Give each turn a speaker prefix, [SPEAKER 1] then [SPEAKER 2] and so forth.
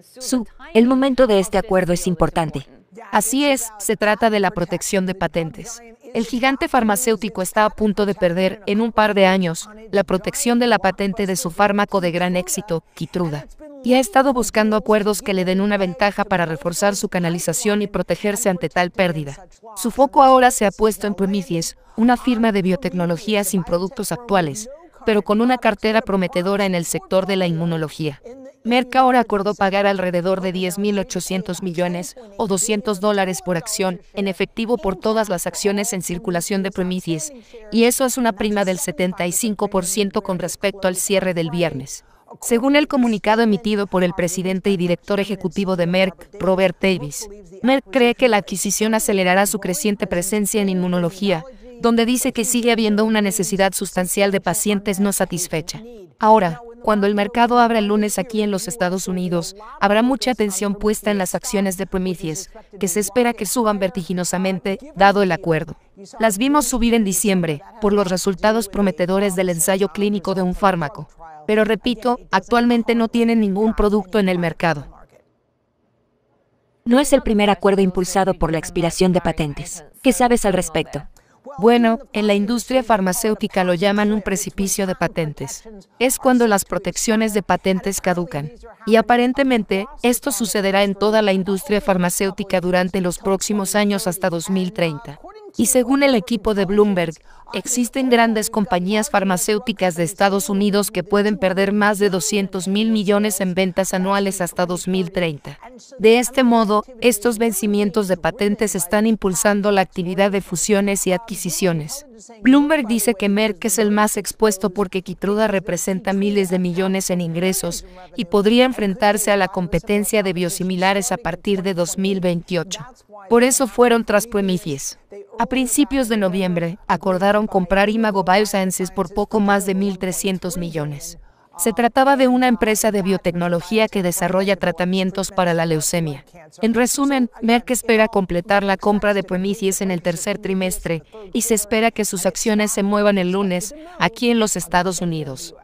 [SPEAKER 1] Su, el momento de este acuerdo es importante. Así es, se trata de la protección de patentes. El gigante farmacéutico está a punto de perder, en un par de años, la protección de la patente de su fármaco de gran éxito, quitruda, Y ha estado buscando acuerdos que le den una ventaja para reforzar su canalización y protegerse ante tal pérdida. Su foco ahora se ha puesto en Prometheus, una firma de biotecnología sin productos actuales, pero con una cartera prometedora en el sector de la inmunología. Merck ahora acordó pagar alrededor de 10.800 millones o 200 dólares por acción en efectivo por todas las acciones en circulación de Prometheus, y eso es una prima del 75% con respecto al cierre del viernes. Según el comunicado emitido por el presidente y director ejecutivo de Merck, Robert Davis, Merck cree que la adquisición acelerará su creciente presencia en inmunología, donde dice que sigue habiendo una necesidad sustancial de pacientes no satisfecha. Ahora, cuando el mercado abra el lunes aquí en los Estados Unidos, habrá mucha atención puesta en las acciones de Prometheus, que se espera que suban vertiginosamente, dado el acuerdo. Las vimos subir en diciembre, por los resultados prometedores del ensayo clínico de un fármaco. Pero repito, actualmente no tienen ningún producto en el mercado. No es el primer acuerdo impulsado por la expiración de patentes. ¿Qué sabes al respecto? Bueno, en la industria farmacéutica lo llaman un precipicio de patentes. Es cuando las protecciones de patentes caducan. Y aparentemente, esto sucederá en toda la industria farmacéutica durante los próximos años hasta 2030. Y según el equipo de Bloomberg, existen grandes compañías farmacéuticas de Estados Unidos que pueden perder más de 200 mil millones en ventas anuales hasta 2030. De este modo, estos vencimientos de patentes están impulsando la actividad de fusiones y adquisiciones. Bloomberg dice que Merck es el más expuesto porque Quitruda representa miles de millones en ingresos y podría enfrentarse a la competencia de biosimilares a partir de 2028. Por eso fueron tras a principios de noviembre, acordaron comprar Imago Biosciences por poco más de 1.300 millones. Se trataba de una empresa de biotecnología que desarrolla tratamientos para la leucemia. En resumen, Merck espera completar la compra de Prometheus en el tercer trimestre y se espera que sus acciones se muevan el lunes aquí en los Estados Unidos.